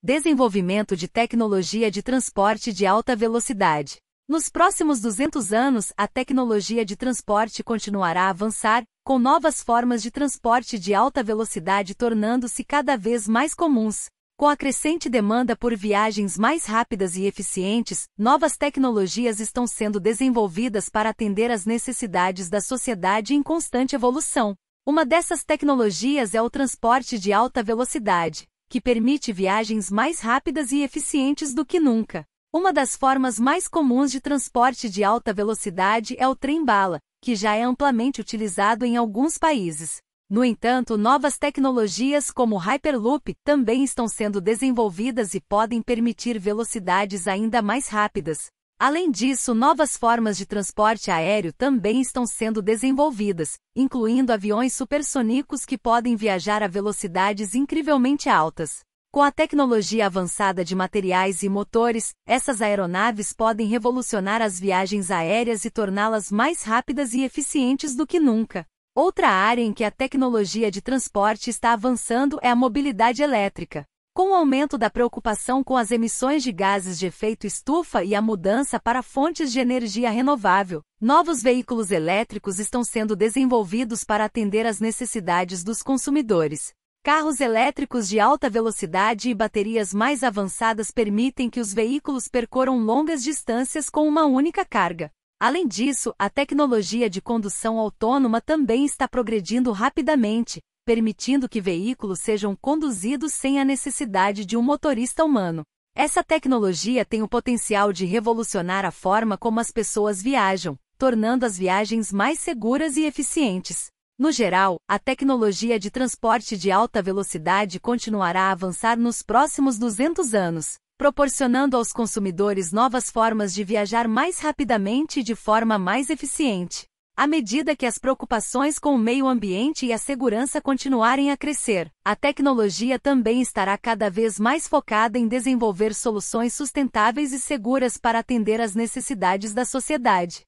Desenvolvimento de tecnologia de transporte de alta velocidade. Nos próximos 200 anos, a tecnologia de transporte continuará a avançar, com novas formas de transporte de alta velocidade tornando-se cada vez mais comuns. Com a crescente demanda por viagens mais rápidas e eficientes, novas tecnologias estão sendo desenvolvidas para atender às necessidades da sociedade em constante evolução. Uma dessas tecnologias é o transporte de alta velocidade que permite viagens mais rápidas e eficientes do que nunca. Uma das formas mais comuns de transporte de alta velocidade é o trem-bala, que já é amplamente utilizado em alguns países. No entanto, novas tecnologias como o Hyperloop também estão sendo desenvolvidas e podem permitir velocidades ainda mais rápidas, Além disso, novas formas de transporte aéreo também estão sendo desenvolvidas, incluindo aviões supersônicos que podem viajar a velocidades incrivelmente altas. Com a tecnologia avançada de materiais e motores, essas aeronaves podem revolucionar as viagens aéreas e torná-las mais rápidas e eficientes do que nunca. Outra área em que a tecnologia de transporte está avançando é a mobilidade elétrica. Com o aumento da preocupação com as emissões de gases de efeito estufa e a mudança para fontes de energia renovável, novos veículos elétricos estão sendo desenvolvidos para atender às necessidades dos consumidores. Carros elétricos de alta velocidade e baterias mais avançadas permitem que os veículos percorram longas distâncias com uma única carga. Além disso, a tecnologia de condução autônoma também está progredindo rapidamente, permitindo que veículos sejam conduzidos sem a necessidade de um motorista humano. Essa tecnologia tem o potencial de revolucionar a forma como as pessoas viajam, tornando as viagens mais seguras e eficientes. No geral, a tecnologia de transporte de alta velocidade continuará a avançar nos próximos 200 anos, proporcionando aos consumidores novas formas de viajar mais rapidamente e de forma mais eficiente à medida que as preocupações com o meio ambiente e a segurança continuarem a crescer, a tecnologia também estará cada vez mais focada em desenvolver soluções sustentáveis e seguras para atender às necessidades da sociedade.